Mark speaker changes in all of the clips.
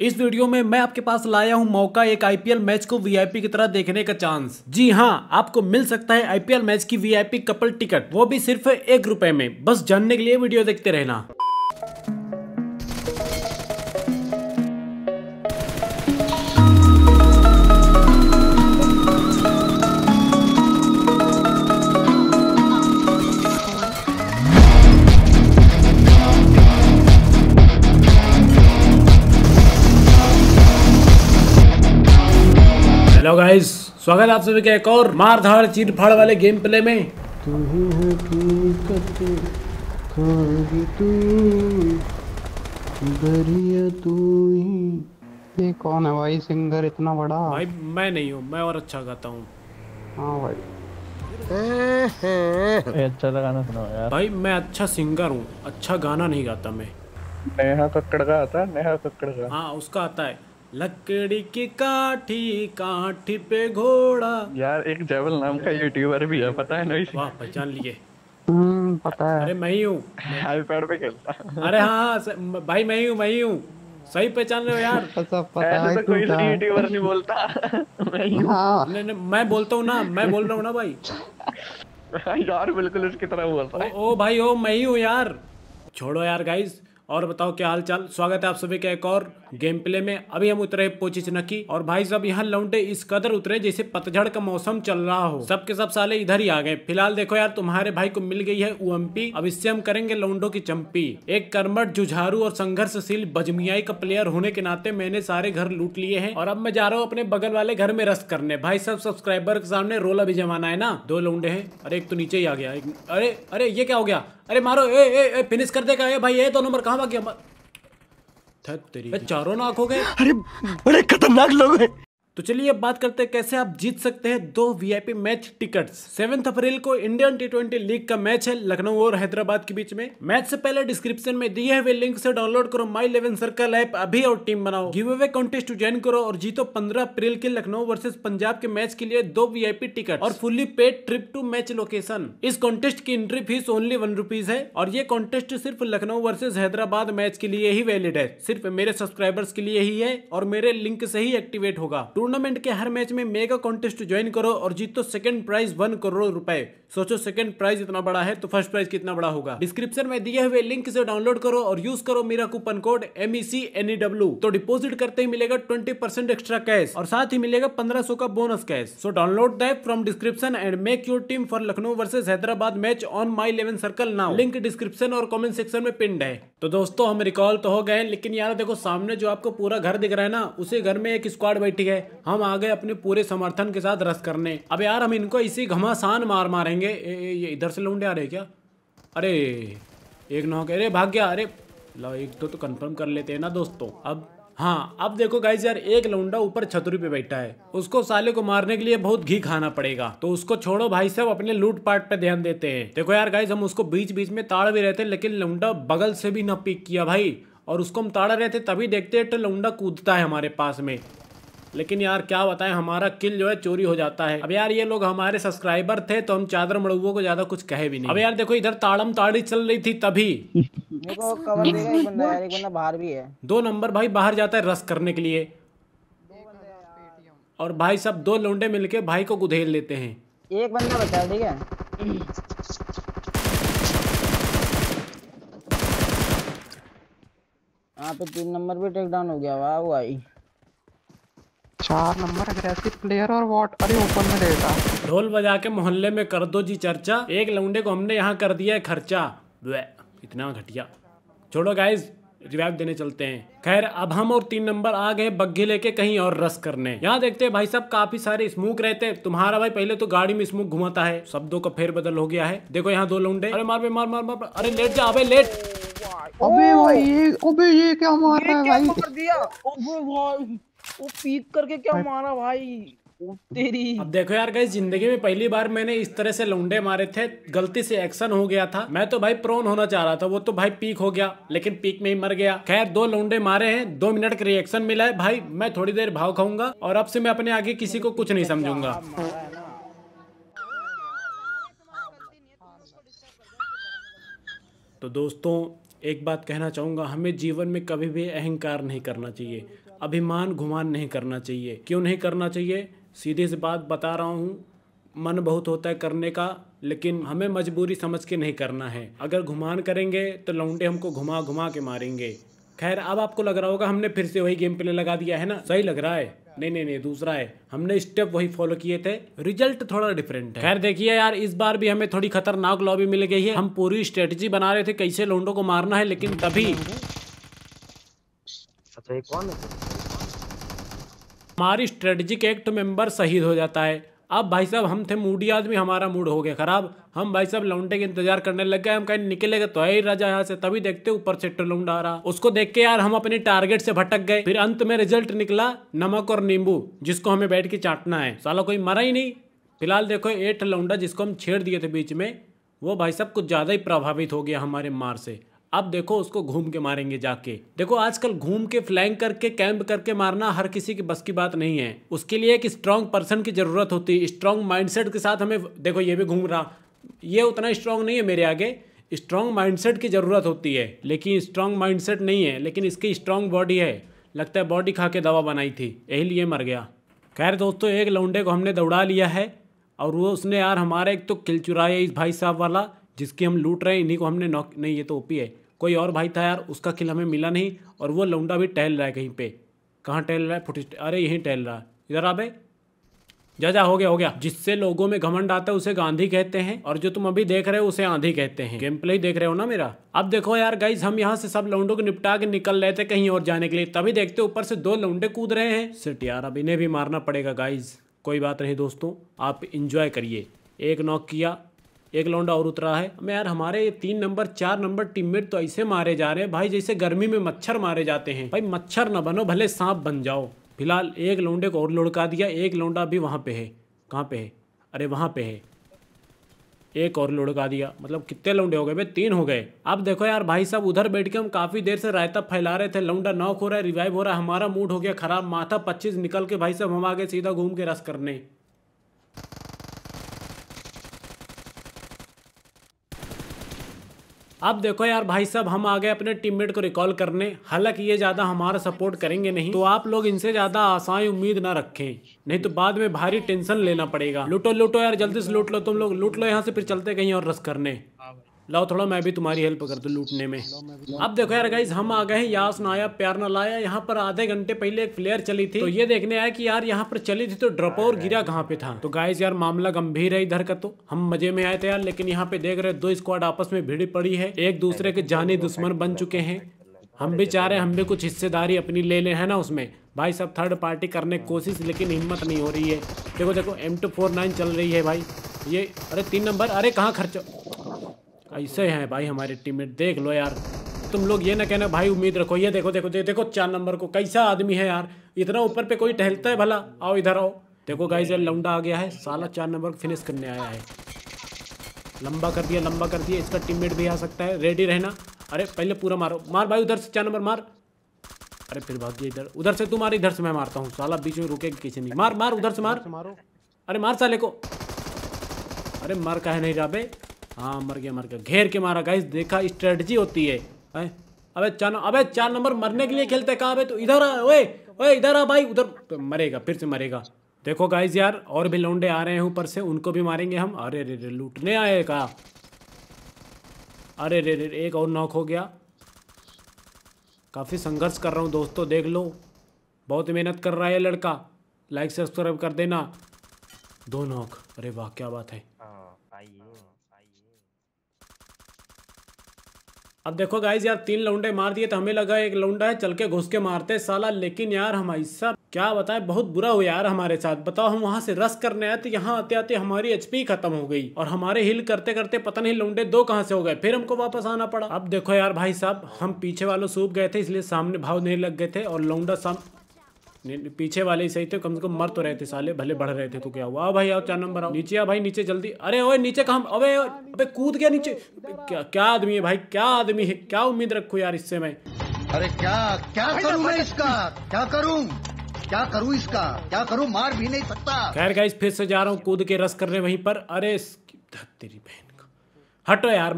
Speaker 1: इस वीडियो में मैं आपके पास लाया हूं मौका एक आईपीएल मैच को वीआईपी की तरह देखने का चांस जी हाँ आपको मिल सकता है आईपीएल मैच की वीआईपी कपल टिकट वो भी सिर्फ एक रुपए में बस जानने के लिए वीडियो देखते रहना हेलो गाइस स्वागत है आप सभी का एक और मार धाड़ मारधाड़ फाड़ वाले गेम प्ले में तू ही तू तू ही ये कौन है भाई सिंगर इतना बड़ा भाई मैं नहीं हूँ मैं और अच्छा गाता हूँ हाँ भाई अच्छा गाना सुनाओ यार भाई मैं अच्छा सिंगर हूँ अच्छा गाना नहीं गाता मैं नेहा कक्कड़ का आता है नेहा कक्कड़ का हाँ उसका आता है लकड़ी की काठी काठी पे घोड़ा यार एक जेवल नाम का यूट्यूबर भी है पता है नहीं वाह पहचान लिए हम्म, पता है अरे मैं ही हूँ आईपैड पे खेलता अरे हाँ, हाँ भाई मैं ही हूँ मैं ही हूँ सही पहचान रहे हो यार पता पता तो कोई यूट्यूबर नहीं बोलता मैं ही हूँ हाँ। नहीं, नहीं, मैं बोलता हूँ ना मैं बोल रहा हूँ ना भाई यार बिल्कुल उसकी तरह बोलता है ओ, ओ भाई ओ मैं ही हूँ यार छोड़ो यार गाइस और बताओ क्या हाल चाल स्वागत है आप सभी का एक और गेम प्ले में अभी हम उतरे पोची नकी और भाई साहब यहाँ लौंडे इस कदर उतरे जैसे पतझड़ का मौसम चल रहा हो सबके सब साले इधर ही आ गए फिलहाल देखो यार तुम्हारे भाई को मिल गई है उम्पी अब इससे हम करेंगे लौंडो की चंपी एक कर्मठ जुझारू और संघर्षशील बजमियाई का प्लेयर होने के नाते मैंने सारे घर लूट लिए है और अब मैं जा रहा हूँ अपने बगल वाले घर में रस करने भाई साहब सब्सक्राइबर के सामने रोला भी जमाना है ना दो लौंडे है अरे एक तो नीचे ही आ गया अरे अरे ये क्या हो गया अरे मारो ए ए ए फिनिश कर देगा ए भाई ये दो नंबर कहां भाग गया तेरी चारों नाक हो गए अरे बड़े खतरनाक लोग हैं तो चलिए अब बात करते हैं कैसे आप जीत सकते हैं दो VIP match tickets seventh April को इंडियन टी ट्वेंटी लीग का मैच है लखनऊ और हैदराबाद के बीच में मैच से पहले डिस्क्रिप्शन में दिए हुए लिंक से डाउनलोड करो माई इलेवन सर्कल ऐप अभी और टीम बनाओ गिव अवे कॉन्टेस्ट ज्वाइन करो और जीतो पंद्रह अप्रैल के लखनऊ वर्सेज पंजाब के मैच के लिए दो वी टिकट और fully paid trip to match location इस कॉन्टेस्ट की एंट्री फीस ओनली वन है और ये कॉन्टेस्ट सिर्फ लखनऊ वर्सेज हैदराबाद मैच के लिए ही वैलिड है सिर्फ मेरे सब्सक्राइबर्स के लिए ही है और मेरे लिंक से ही एक्टिवेट होगा टू टूर्नामेंट के हर मैच में मेगा कॉन्टेस्ट ज्वाइन करो और जीतो सेकंड प्राइज वन करोड़ रुपए सोचो सेकंड प्राइस इतना बड़ा है तो फर्स्ट प्राइस कितना बड़ा होगा डिस्क्रिप्शन में दिए हुए लिंक से डाउनलोड करो और यूज करो मेरा coupon code M E C N E W तो डिपोजिट करते ही मिलेगा ट्वेंटी परसेंट एक्स्ट्रा कैश और साथ ही मिलेगा पंद्रह सौ का bonus cash so download that from description and make your team for Lucknow versus Hyderabad match on My Eleven Circle now link description और कॉमेंट सेक्शन में पिंड है तो दोस्तों हम रिकॉल तो हो गए लेकिन यार देखो सामने जो आपको पूरा घर दिख रहा है ना उसी घर में एक स्क्वाड बैठी है हम आ गए अपने पूरे समर्थन के साथ रस करने अब यार हम इनको इसी घमासान मार मारेंगे जाएंगे ए, ए, ये इधर से लौंडे आ रहे क्या अरे एक नौ के अरे भाग गया अरे लो एक दो तो, तो कंफर्म कर लेते हैं ना दोस्तों अब हाँ अब देखो गाइज यार एक लौंडा ऊपर छतरी पे बैठा है उसको साले को मारने के लिए बहुत घी खाना पड़ेगा तो उसको छोड़ो भाई साहब अपने लूट पाट पे ध्यान देते हैं देखो यार गाइज हम उसको बीच बीच में ताड़ भी रहते हैं लेकिन लौंडा बगल से भी न पिक किया भाई और उसको हम ताड़ रहे थे तभी देखते हैं तो लौंडा कूदता है हमारे पास में लेकिन यार क्या बताएं हमारा किल जो है चोरी हो जाता है अब यार ये लोग हमारे सब्सक्राइबर थे तो हम चादर मड़ुओं को ज्यादा कुछ कहे भी नहीं अब यार देखो इधर ताड़म ताड़ी चल रही थी तभी बाहर भी है दो नंबर भाई बाहर जाता है रस करने के लिए और भाई सब दो लोंडे मिलके भाई को गुधेल लेते हैं एक बंदा बचा ठीक है पे तीन नंबर भी टेक डाउन हो गया वाह भाई चार नंबर अग्रेसिव प्लेयर और वॉट अरे ओपन में देता ढोल बजा के मोहल्ले में कर दो जी चर्चा एक लौंडे को हमने यहाँ कर दिया है खर्चा इतना घटिया छोड़ो गाइज रिवाइव देने चलते हैं खैर अब हम और तीन नंबर आ गए बग्घे लेके कहीं और रस करने यहाँ देखते हैं भाई सब काफी सारे स्मोक रहते हैं तुम्हारा भाई पहले तो गाड़ी में स्मोक घुमाता है शब्दों का फेर बदल हो गया है देखो यहाँ दो लौंडे अरे मार मार मार मार अरे लेट जा अबे लेट अबे भाई ये अबे ये क्या मार रहा है भाई कर दिया अबे भाई वो पीक करके क्या मारा भाई तेरी अब देखो यार गाइस जिंदगी में पहली बार मैंने इस तरह से लौंडे मारे थे गलती से एक्शन हो गया था मैं तो भाई प्रोन होना चाह रहा था वो तो भाई पीक हो गया लेकिन पीक में ही मर गया खैर दो लौंडे मारे हैं दो मिनट का रिएक्शन मिला है भाई मैं थोड़ी देर भाव खाऊंगा और अब से मैं अपने आगे किसी को कुछ नहीं समझूंगा तो दोस्तों एक बात कहना चाहूंगा हमें जीवन में कभी भी अहंकार नहीं करना चाहिए अभिमान घुमान नहीं करना चाहिए क्यों नहीं करना चाहिए सीधे से बात बता रहा हूँ मन बहुत होता है करने का लेकिन हमें मजबूरी समझ के नहीं करना है अगर घुमान करेंगे तो लौंडे हमको घुमा घुमा के मारेंगे खैर अब आपको लग रहा होगा हमने फिर से वही गेम प्ले लगा दिया है ना सही लग रहा है नहीं नहीं नहीं दूसरा है हमने स्टेप वही फॉलो किए थे रिजल्ट थोड़ा डिफरेंट है खैर देखिए यार इस बार भी हमें थोड़ी खतरनाक लॉबी मिल गई है हम पूरी स्ट्रेटजी बना रहे थे कैसे लोंडो को मारना है लेकिन तभी अच्छा कौन है हमारी स्ट्रेटजिक एक्ट मेंबर शहीद हो जाता है अब भाई साहब हम थे मूडी आदमी हमारा मूड हो गया ख़राब हम भाई साहब लौंडे के इंतजार करने लग गए हम कहीं निकलेगा तो है ही राजा यहाँ से तभी देखते ऊपर से लौंडा आ रहा उसको देख के यार हम अपने टारगेट से भटक गए फिर अंत में रिजल्ट निकला नमक और नींबू जिसको हमें बैठ के चाटना है साला कोई मरा ही नहीं फिलहाल देखो एट लौंडा जिसको हम छेड़ दिए थे बीच में वो भाई साहब कुछ ज़्यादा ही प्रभावित हो गया हमारे मार से अब देखो उसको घूम के मारेंगे जाके देखो आजकल घूम के फ्लैंग करके कैंप करके मारना हर किसी की बस की बात नहीं है उसके लिए एक स्ट्रांग पर्सन की ज़रूरत होती है स्ट्रांग माइंडसेट के साथ हमें देखो ये भी घूम रहा ये उतना स्ट्रांग नहीं है मेरे आगे स्ट्रांग माइंडसेट की ज़रूरत होती है लेकिन स्ट्रांग माइंडसेट नहीं है लेकिन इसकी स्ट्रांग बॉडी है लगता है बॉडी खा के दवा बनाई थी यही लिए मर गया खैर दोस्तों एक लौंडे को हमने दौड़ा लिया है और वो उसने यार हमारा एक तो किल चुराया इस भाई साहब वाला जिसकी हम लूट रहे हैं इन्हीं को हमने नॉक नहीं ये तो ओपी है कोई और भाई था यार उसका किल हमें मिला नहीं और वो लौंडा भी टहल रहा है कहीं पे कहाँ टहल रहा है फुट अरे यहीं टहल रहा है इधर आ जा जा हो गया हो गया जिससे लोगों में घमंड आता है उसे गांधी कहते हैं और जो तुम अभी देख रहे हो उसे आंधी कहते हैं गेम प्ले देख रहे हो ना मेरा अब देखो यार गाइज हम यहाँ से सब लौंडों को निपटा के निकल रहे थे कहीं और जाने के लिए तभी देखते ऊपर से दो लौंडे कूद रहे हैं सिट यार अब इन्हें भी मारना पड़ेगा गाइज कोई बात नहीं दोस्तों आप इंजॉय करिए एक नॉक किया एक लौंडा और उतरा है मैं यार हमारे ये तीन नंबर चार नंबर टीममेट तो ऐसे मारे जा रहे हैं भाई जैसे गर्मी में मच्छर मारे जाते हैं भाई मच्छर ना बनो भले सांप बन जाओ फिलहाल एक लौंडे को और लुढ़का दिया एक लौंडा भी वहाँ पे है कहाँ पे है अरे वहाँ पे है एक और लुढ़का दिया मतलब कितने लौंडे हो गए भाई तीन हो गए अब देखो यार भाई साहब उधर बैठ के हम काफ़ी देर से रायता फैला रहे थे लौंडा नॉक हो रहा है रिवाइव हो रहा है हमारा मूड हो गया ख़राब माथा पच्चीस निकल के भाई साहब हम आगे सीधा घूम के रस करने अब देखो यार भाई साहब हम आ गए अपने टीममेट को रिकॉल करने हालांकि ये ज़्यादा हमारा सपोर्ट करेंगे नहीं तो आप लोग इनसे ज़्यादा आसानी उम्मीद ना रखें नहीं तो बाद में भारी टेंशन लेना पड़ेगा लूटो लूटो यार जल्दी से लूट लो तुम लोग लूट लो यहाँ से फिर चलते कहीं और रस करने लाओ थोड़ा मैं भी तुम्हारी हेल्प कर दूँ लूटने में अब देखो यार गाइज हम आ गए हैं यहाँ ना आया प्यार ना लाया यहाँ पर आधे घंटे पहले एक फ्लेयर चली थी तो ये देखने आया कि यार यहाँ पर चली थी तो ड्रपो और गिरा कहाँ पे था तो गाइज यार मामला गंभीर है इधर का तो हम मजे में आए थे यार लेकिन यहाँ पे देख रहे दो स्क्वाड आपस में भिड़ी पड़ी है एक दूसरे के जाने दुश्मन बन चुके हैं हम भी चाह रहे हैं हम भी कुछ हिस्सेदारी अपनी ले लें है ना उसमें भाई सब थर्ड पार्टी करने की कोशिश लेकिन हिम्मत नहीं हो रही है देखो देखो एम टू फोर नाइन चल रही है भाई ये अरे तीन नंबर अरे कहाँ खर्चा ऐसे हैं भाई हमारे टीममेट देख लो यार तुम लोग ये ना कहना भाई उम्मीद रखो ये देखो देखो देखो, देखो चार नंबर को कैसा आदमी है यार इतना ऊपर पे कोई टहलता है भला आओ इधर आओ देखो गाइज यार लौंडा आ गया है साला चार नंबर को फिनिश करने आया है लंबा कर दिया लंबा कर दिया इसका टीममेट भी आ सकता है रेडी रहना अरे पहले पूरा मारो मार भाई उधर से चार नंबर मार अरे फिर भाग गया इधर उधर से तू मार इधर से मैं मारता हूँ साला बीच में रुके किसी नहीं मार मार उधर से मार मारो अरे मार साले को अरे मार कहे नहीं जाबे हाँ मर गया मर गया घेर के मारा गाइस देखा स्ट्रेटजी होती है अबे चार अबे चार नंबर मरने के लिए खेलते कहा अबे तो इधर आ ओए ओए इधर आ भाई उधर तो मरेगा फिर से मरेगा देखो गाइस यार और भी लौंडे आ रहे हैं ऊपर से उनको भी मारेंगे हम अरे रे रे लूटने आए कहा अरे रे रे एक और नॉक हो गया काफ़ी संघर्ष कर रहा हूँ दोस्तों देख लो बहुत मेहनत कर रहा है लड़का लाइक सब्सक्राइब कर देना दो नॉक अरे वाह क्या बात है अब देखो गाइज यार तीन लौंडे मार दिए तो हमें लगा एक लौंडा है चल के घुस के मारते साला लेकिन यार हमारी सब क्या बताएं बहुत बुरा हुआ यार हमारे साथ बताओ हम वहाँ से रस करने आए तो यहाँ आते आते हमारी एचपी खत्म हो गई और हमारे हिल करते करते पता नहीं लौंडे दो कहाँ से हो गए फिर हमको वापस आना पड़ा अब देखो यार भाई साहब हम पीछे वालों सूप गए थे इसलिए सामने भाव नहीं लग गए थे और लौंडा साम पीछे वाले ही सही थे कम से कम मर तो रहे थे साले भले बढ़ रहे थे तो क्या हुआ भाई आओ चार नंबर आओ नीचे आ भाई नीचे जल्दी अरे ओए नीचे कहा अबे अबे कूद गया नीचे क्या क्या आदमी है भाई क्या आदमी है क्या उम्मीद रखू यार इससे मैं अरे क्या क्या करूं मैं इसका क्या करूं क्या करूँ इसका क्या करूं मार भी नहीं सकता खैर गाइस फिर से जा रहा हूँ कूद के रस करने वहीं पर अरे तेरी बहन का हटो यार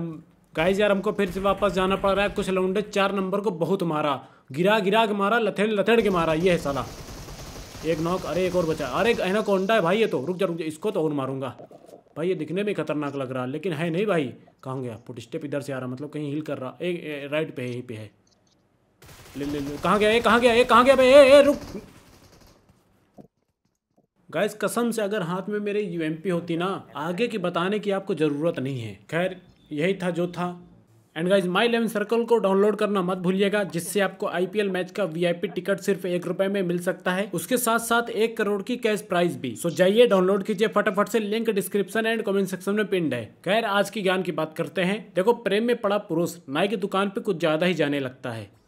Speaker 1: गाइस यार हमको फिर से वापस जाना पड़ रहा है कुछ लौंडे चार नंबर को बहुत मारा गिरा गिरा के मारा लथेड़ लथेड़ के मारा ये है साला एक नॉक अरे एक और बचा अरे एनाकोंडा है भाई ये तो रुक जा रुक जा इसको तो और मारूंगा भाई ये दिखने में खतरनाक लग रहा है लेकिन है नहीं भाई कहाँ गया फुट स्टेप इधर से आ रहा मतलब कहीं हिल कर रहा एक, राइट पे यहीं पे है ले ले ले कहाँ गया ये कहाँ गया ये कहाँ गया भाई ए, रुक गैस कसम से अगर हाथ में मेरे यू होती ना आगे की बताने की आपको ज़रूरत नहीं है खैर यही था जो था and guys My Eleven Circle को डाउनलोड करना मत भूलिएगा जिससे आपको आईपीएल मैच का वीआईपी टिकट सिर्फ एक रुपए में मिल सकता है उसके साथ साथ एक करोड़ की कैश प्राइस भी सो जाइए डाउनलोड कीजिए फटाफट से link description and comment section में पिंड है खैर आज की ज्ञान की बात करते हैं देखो प्रेम में पड़ा पुरुष नाई की दुकान पे कुछ ज्यादा ही जाने लगता है